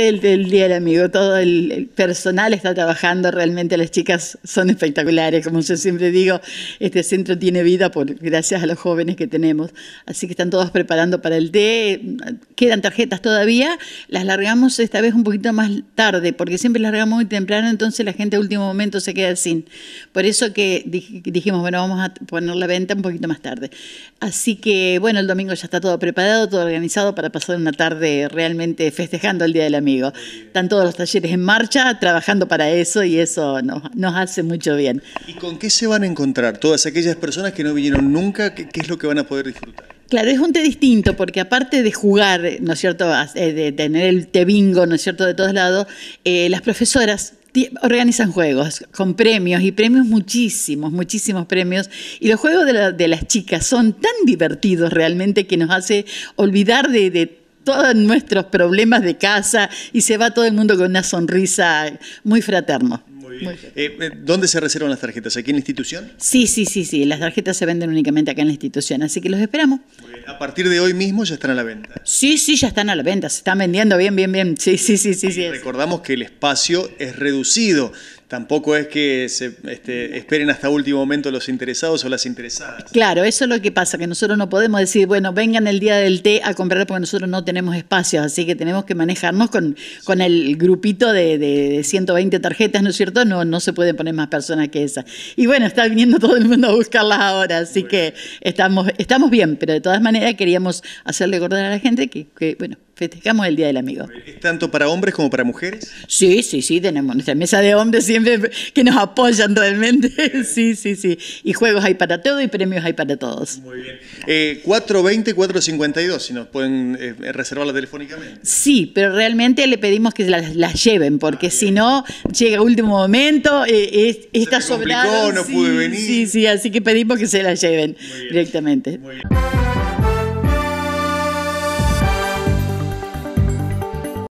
del este, día del amigo, todo el, personal está trabajando, realmente las chicas son espectaculares, como yo siempre digo, este centro tiene vida por, gracias a los jóvenes que tenemos, así que están todos preparando para el té, quedan tarjetas todavía, las largamos esta vez un poquito más tarde, porque siempre las largamos muy temprano, entonces la gente a último momento se queda sin, por eso que dijimos, bueno, vamos a poner la venta un poquito más tarde, así que bueno, el domingo ya está todo preparado, todo organizado para pasar una tarde realmente festejando el Día del Amigo. Están todos los talleres en marcha, trabajando para eso y eso nos, nos hace mucho bien. ¿Y con qué se van a encontrar todas aquellas personas que no vinieron nunca? ¿Qué, es lo que van a poder disfrutar? Claro, es un té distinto, porque aparte de jugar, ¿no es cierto?, eh, de tener el te bingo, ¿no es cierto?, de todos lados, eh, las profesoras organizan juegos con premios y premios muchísimos, muchísimos premios. Y los juegos de, las chicas son tan divertidos realmente que nos hace olvidar de, de todos nuestros problemas de casa y se va todo el mundo con una sonrisa muy fraterno. Muy bien. Eh, eh, ¿Dónde se reservan las tarjetas? ¿Aquí en la institución? Sí, sí, sí, sí. Las tarjetas se venden únicamente acá en la institución, así que los esperamos. A partir de hoy mismo ya están a la venta. Sí, sí, ya están a la venta. Se están vendiendo bien, bien, bien. Sí, sí, sí, sí. sí recordamos que el espacio es reducido tampoco es que se este, esperen hasta último momento los interesados o las interesadas. Claro, eso es lo que pasa, que nosotros no podemos decir, bueno, vengan el día del té a comprar porque nosotros no tenemos espacios, así que tenemos que manejarnos con, con el grupito de, 120 tarjetas, ¿no es cierto? No, no se pueden poner más personas que esas. Y bueno, está viniendo todo el mundo a buscarlas ahora, así que estamos, estamos bien, pero de todas maneras queríamos hacerle acordar a la gente que, que bueno, festejamos el Día del Amigo. ¿Es tanto para hombres como para mujeres? Sí, sí, sí, tenemos nuestra mesa de hombres siempre que nos apoyan realmente. Sí, sí, sí. Y juegos hay para todo y premios hay para todos. Muy bien. Eh, 420-452, si nos pueden reservar eh, reservarla telefónicamente. Sí, pero realmente le pedimos que las, las lleven, porque ah, si no, llega último momento, eh, eh, está no pude venir. Sí, sí, así que pedimos que se las lleven directamente. Muy bien.